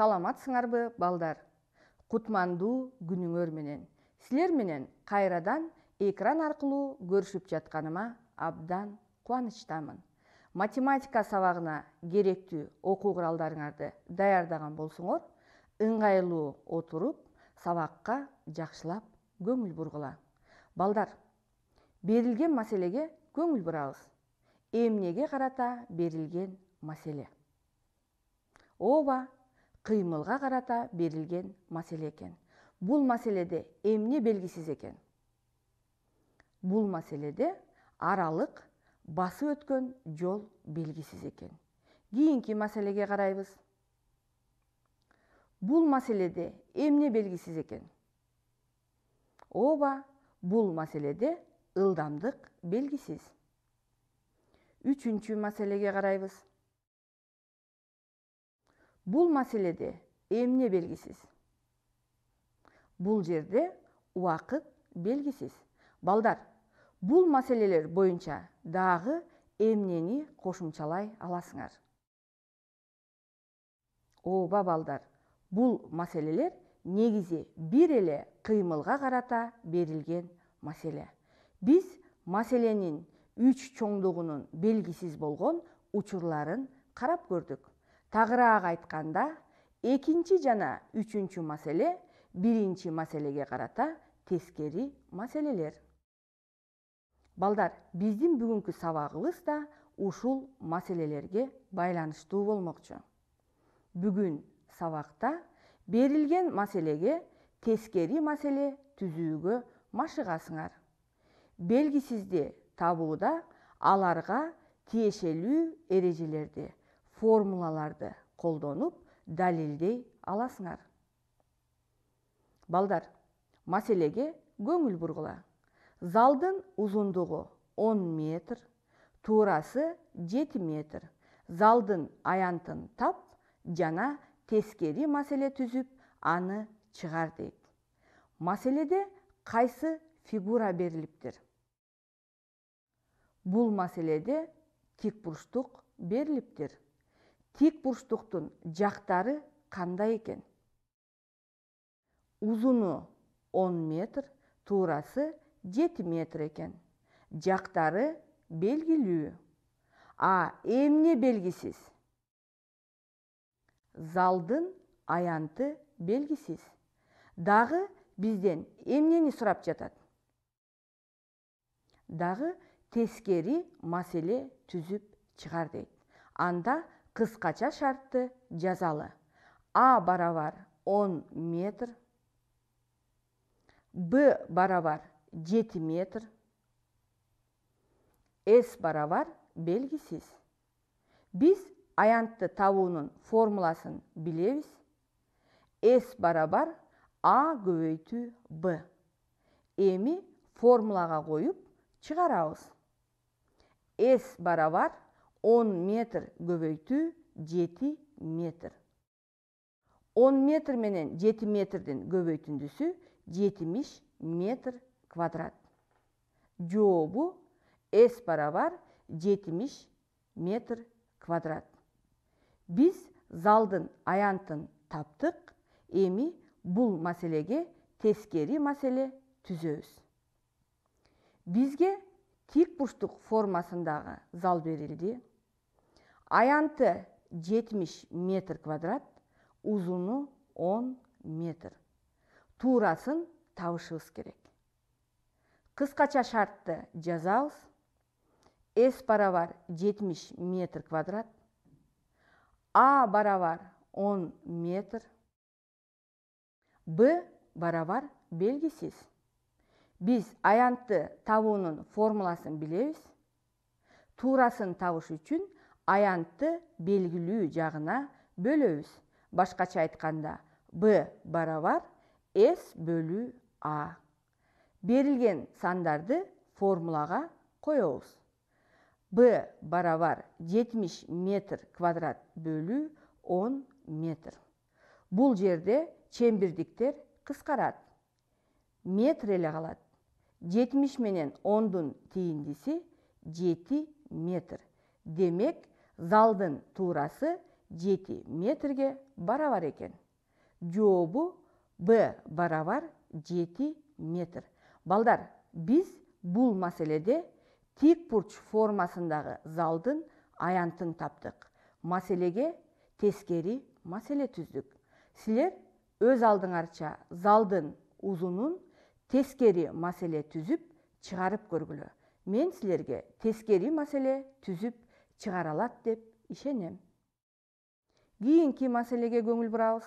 саламатсыңар сыңарбы балдар кутмандуу күнүңөр менен силер менен кайрадан экран аркылуу көрүшүп жатканыма абдан кубанычтамын математика сабагына керектүү окуу куралдарыңарды даярдаган болсоңор ыңгайлуу отуруп сабакка жакшылап көңүл бургула балдар берилген маселеге көңүл бурабыз эмнеге карата берилген маселе ооба қимылға қарата берілген мәселе екен бұл мәселеде емне белгісіз екен бұл мәселеде аралық басы өткен жол белгісіз екен кейінгі мәселеге қараймыз бұл мәселеде емне белгісіз екен оба бұл мәселеде ылдамдық белгісіз үшінші мәселеге қараймыз бұл мәселеде емне белгісіз бұл жерде уақыт белгісіз балдар бұл мәселелер бойынша дағы эмнени қошымчалай аласыңар оба балдар бұл мәселелер негізе бір эле қымылға қарата берілген мәселе біз мәселенің үш чоңдугунун белгісіз болған учурларын қарап көрдік тагыраак айтканда экинчи жана үчүнчү маселе биринчи маселеге карата тескери маселелер балдар биздин бүгүнкү сабагыбыз да ушул маселелерге байланыштуу болмокчу Бүгін сабакта берілген маселеге тескери маселе түзүүгө машыгасыңар белгисизди табууда аларға тиешелүү эрежелерди формулаларды қолданып дәлелдей аласыңар балдар маселеге көңіл бұрғыла залдың ұзындығы 10 метр турасы 7 метр залдың аянтын тап жана тескери мәселе түзіп аны шығар дейді Маселеде қайсы фигура беріліптір бұл мәселеде тікбұрыштық беріліптір тек бұрыштықтың жақтары қандай екен Узуны 10 метр турасы 7 метр екен жақтары белгілі а емне белгісіз залдың аянты белгісіз дағы бізден емнені сұрап жатады? дағы тескери маселе түзіп шығар дейді анда қысқаша шартты жазалы а барабар 10 метр б барабар 7 метр с барабар белгісіз біз аянтты табуының формуласын білеміз с барабар а көбейту б эми формулаға қойып шығарауыз с барабар 10 метр көбөйтүү 7 метр 10 метр менен 7 метрдин көбөйтүндүсү 70 метр квадрат жообу s барабар 70 метр квадрат биз залдын аянтын таптык эми бул маселеге тескери маселе түзөбүз бизге бұрыштық формасындағы зал берілді аянты 70 метр квадрат ұзыны 10 метр турасын табышыбыз керек Қысқача шартты жазабыз с барабар 70 метр квадрат а барабар 10 метр б барабар белгісіз Біз аянтты табуунун формуласын білеміз. Турасын табыш үчүн аянтты белгилүү жағына бөлөбүз башкача айтканда б барабар с бөлі а Берілген сандарды формулаға коебуз б барабар 70 метр квадрат бөлі 10 метр Бұл жерде чембірдіктер қысқарады. метр эле қалады. 70 менен ондун тейиндиси 7 метр демек залдын туурасы 7 метрге барабар экен жообу б барабар жети метр балдар биз бул маселеде тик бурч формасындагы залдын аянтын таптык маселеге тескери маселе түздүк силер өз алдыңарча залдын узунун тескери маселе түзіп, чығарып көргүлө мен сілерге тескери маселе түзіп, чығаралат деп, деп ишенем кийинки маселеге көңіл бұрауыз?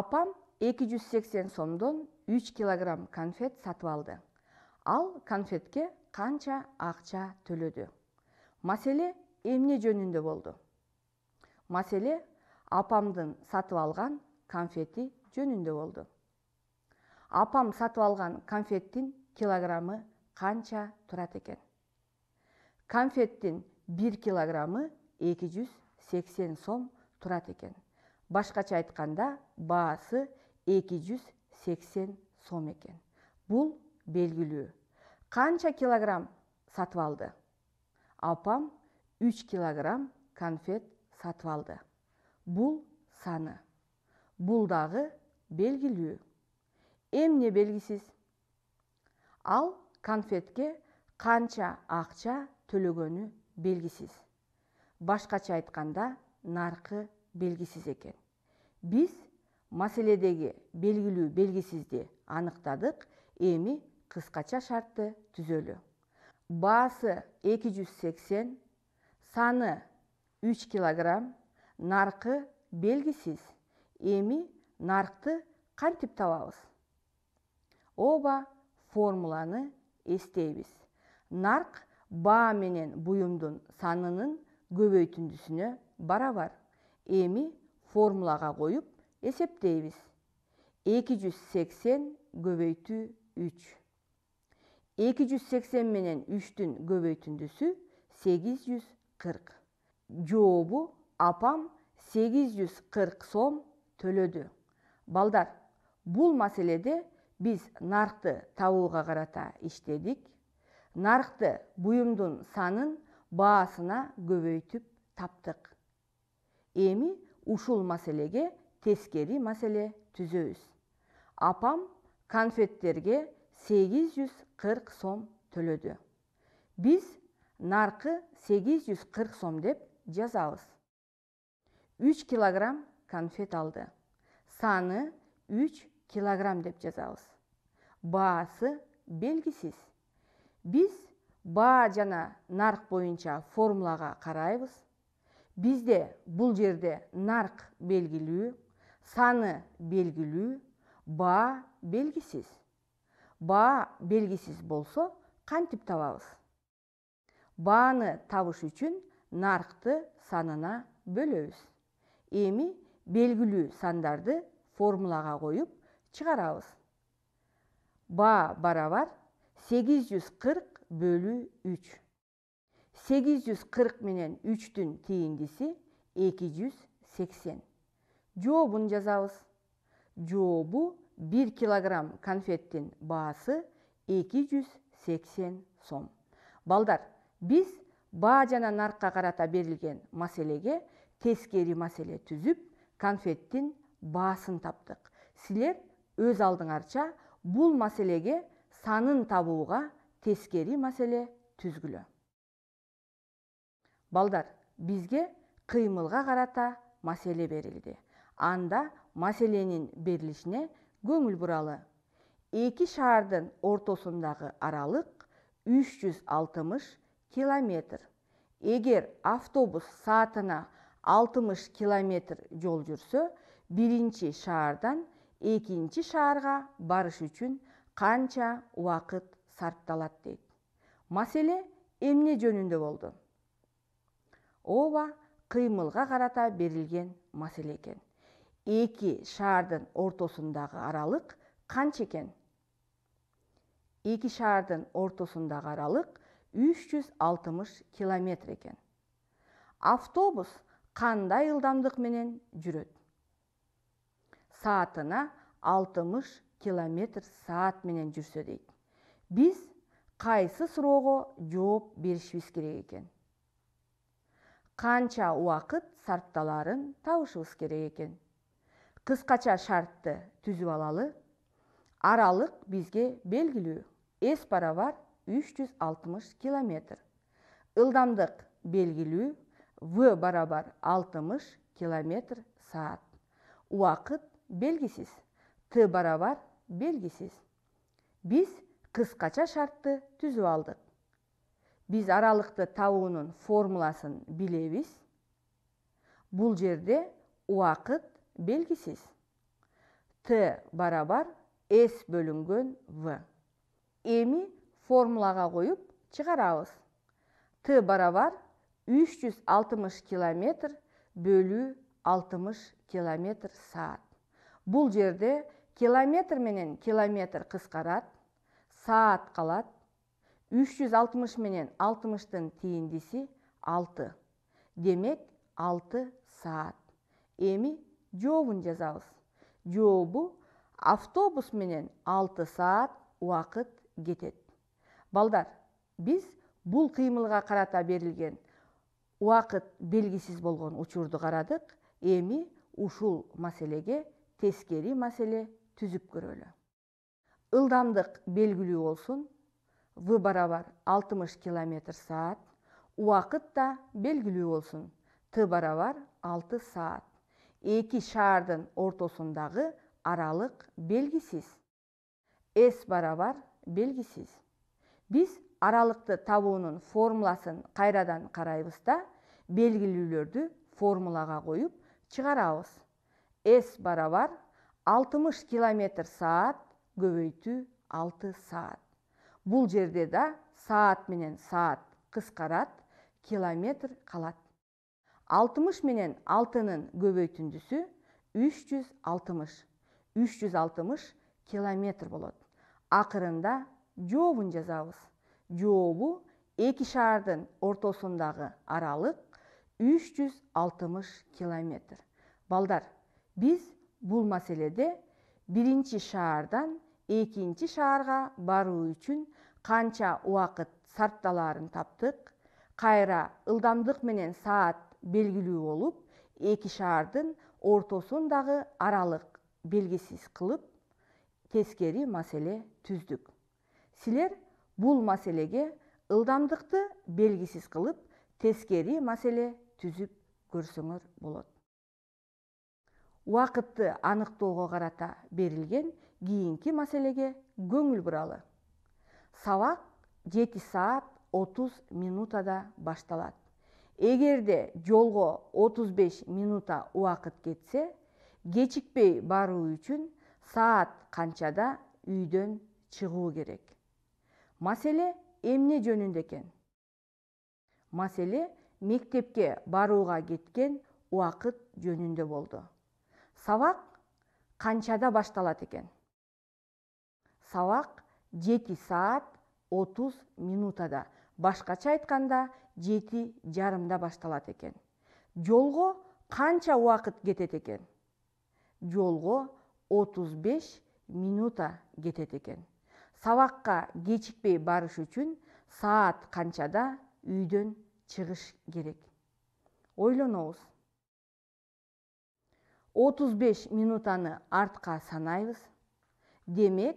апам 280 сомдон 3 килограмм конфет сатып алды ал конфетке қанча, ақча төледі. маселе эмне жөнінді болды. маселе апамдын сатып алған конфети жөнінді болды апам сатып алған конфеттің килограммы қанша тұрады екен конфеттің бір килограммы 280 сом тұрады екен Башқа айтқанда баасы 280 сом екен бұл белгілі қанша килограмм сатып алды апам 3 килограмм конфет сатып алды бұл саны бұл дағы белгілі эмне белгісіз ал конфетке қанша ақша төлөгөнү белгісіз башкача айтканда наркы белгісіз екен біз маселедеги белгилүү белгисизди анықтадық эми кыскача шартты эки жүз 280 саны 3 килограмм наркы белгісіз эми наркты кантип табабыз оба формуланы эстейбиз нарк баа менен буюмдун санынын көбөйтүндүсүнө барабар эми формулага коюп эсептейбиз эки жүз сексен көбөйтүү үч эки жүз сексен менен үчтүн көбөйтүндүсү сегиз жүз кырк жообу апам сегиз жүз кырк сом төлөдү балдар бул маселеде Біз нарқты тауға қарата іштедік. Нақты бұйымдың санын баасына көбейтіп таптық. эми ушул маселеге тескери маселе түзөбүз апам конфеттерге 840 сом төлөдү Біз нарқы 840 сом деп жазабыз 3 килограмм конфет алды саны 3 килограмм деп жазабыз баасы белгисиз Биз баа жана нарк бойынша формулаға карайбыз бізде бұл жерде нарк белгилүү саны белгилүү баа белгісіз баа белгісіз болсо кантип табабыз бааны табыш үчүн наркты санына бөлөбүз эми белгилүү сандарды формулага коюп шығарабыз ба баравар 840 бөлі 3 840 менен 3-түн тейіндесі 280 Жобын жазабыз жобу 1 кг конфеттен баасы 280 сом балдар біз ба жана нарқа қарата берілген маселеге тескери маселе түзіп конфеттин басын таптық Сілер өз алдыңарча бұл мәселеге санын табуға тескери мәселе түзгілі. балдар бізге кыймылга қарата маселе берілді анда мәселенің берілішіне көңіл буралы екі шаардын ортосундагы аралық 360 километр Егер автобус сатына 60 километр жол жүрсі, биринчи шаардан экинчи шаарга барыш үчүн канча уақыт сарпталат дейді. маселе эмне жөнүндө болду ооба кыймылга карата берилген маселе экен Екі шаардын ортосундагы аралык канча экен Екі шаардын ортосундагы аралык 360 жүз алтымыш километр экен автобус кандай ылдамдык менен жүрөт саатына 60 километр саат менен жүрсө дейт биз кайсы суроого жооп беришибиз керек экен канча убакыт сарпталарын табышыбыз керек экен кыскача шартты түзүп алалы аралык бизге белгилүү эс барабар 360 километр ылдамдык белгилүү в барабар 60 километр саат убакыт белгісіз т барабар белгісіз біз қысқаша шартты түзіп алдық біз аралықты тауының формуласын білеміз бұл жерде уақыт белгісіз т барабар S бөлінген V. эми формулаға қойып чыгарабыз. т барабар 360 километр бөлі 60 километр саат бұл жерде километр менен километр қысқарат саат қалат 360 менен 60-тын тейіндесі 6 демек 6 саат эми жообун жазабыз жообу автобус менен 6 саат уақыт кетет балдар біз бұл қимылға қарата берілген уақыт белгісіз болған учурду қарадық эми ушул маселеге тескери маселе түзіп көрөлү ылдамдык белгилүү болсун в барабар 60 км саат убакыт да белгилүү болсун т барабар 6 саат эки шаардын ортосундагы аралык белгисиз с барабар белгисиз биз аралықты табуунун формуласын қайрадан карайбыз да формулаға қойып, чығарауыз. S барабар 60 км саат 6 саат Бұл жерде да саат менен саат қысқарат, километр қалат. 60 менен 6 ның көбейтіндісі 360 360 километр болады. Ақырында жообун жазабыз жообу екі шардың ортосындағы аралық 360 километр балдар Біз бұл мәселеде бірінші шаардан екінші шаарга бару үчүн канча уақыт сарпталарын таптық, қайра ылдамдык менен саат белгилүү болуп эки шаардын ортосундагы аралық белгисиз қылып, тескери маселе түздік. силер бұл маселеге ылдамдыкты белгисиз қылып, тескери маселе түзіп көрсөңөр болады. убакытты аныктоого карата берилген кийинки маселеге көңүл буралы сабак жети саат отуз минутада башталат эгерде жолго отуз беш минута убакыт кетсе кечикпей баруу үчүн саат канчада үйдөн чыгуу керек маселе эмне жөнүндө экен маселе мектепке барууга кеткен убакыт жөнүндө болду сабак канчада башталат экен сабак жети саат отуз минутада башкача айтканда жети жарымда башталат экен жолго канча убакыт кетет экен жолго отуз беш минута кетет экен сабакка кечикпей барыш үчүн саат канчада үйдөн чыгыш керек ойлонобуз 35 минутаны артқа санайбыз демек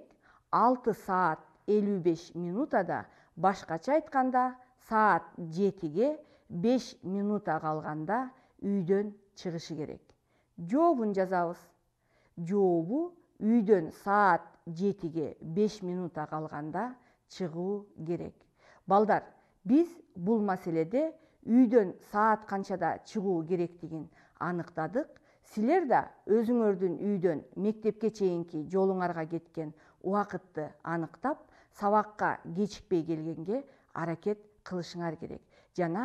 6 саат 55 минутада башқа чайтқанда, саат 7-ге 5 минута қалғанда үйден чығышы керек Жоғын жазауыз. Жоғы үйден саат 7-ге 5 минута қалғанда чығу керек балдар біз бұл мәселеде үйден саат қаншада керек деген анықтадық силер да өзүңөрдүн үйдөн мектепке чейинки жолуңарга кеткен уақытты анықтап, сабакка кечикпей келгенге аракет қылышыңар керек жана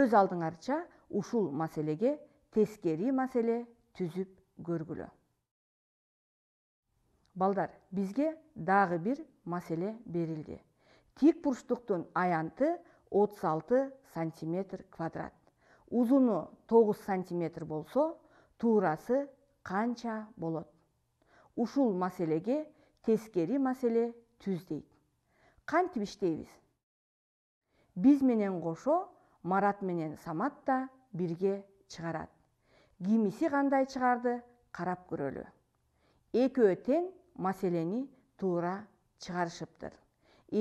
өз алдыңарча ушул маселеге тескери маселе түзүп көргүлө балдар бізге дағы бир маселе берилди тик бурчтуктун аянты 36 сантиметр квадрат узуну 9 сантиметр болсо туурасы қанча болот ушул маселеге тескери маселе түз кантип иштейбиз биз менен кошо марат менен самат да бирге чыгарат кимиси кандай чыгарды карап көрөлү экөө тең маселени туура чыгарышыптыр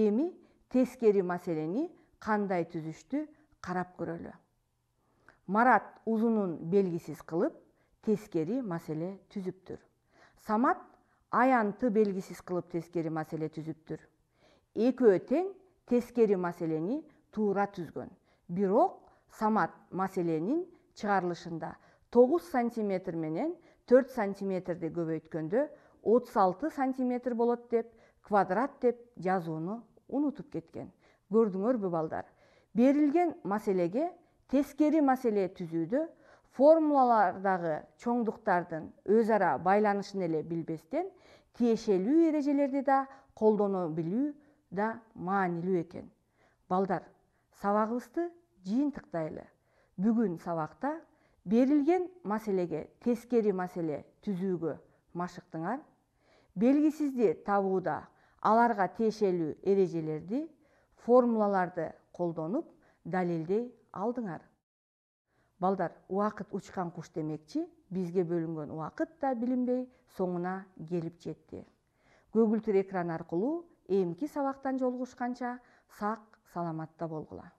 эми тескери маселени кандай түзүштү карап көрөлү марат узунун белгисиз кылып тескери маселе түзүптүр самат аянты белгисиз кылып тескери маселе түзүптүр экөө тең тескери маселени туура түзгөн бирок самат маселенин чыгарылышында 9 сантиметр менен 4 сантиметрди көбөйткөндө 36 сантиметр болот деп квадрат деп жазууну унутуп кеткен көрдүңөрбү балдар берилген маселеге тескери маселе түзүүдө формулалардағы чоңдуктардын өзара ара байланышын эле билбестен тиешелүү эрежелерди да колдоно билүү да маанилүү экен балдар сабагыбызды жыйынтыктайлы бүгүн сабакта берилген маселеге тескери маселе түзүүгө машыктыңар белгисизди табууда аларга тиешелүү эрежелерди формулаларды колдонуп далилдей алдыңар балдар уақыт ұшқан құш демекші бізге бөлінген уақыт та білімбей, соңына келіп жетті көгүлтүр экран емкі эмки сабактан жолугушканча сак саламатта болгула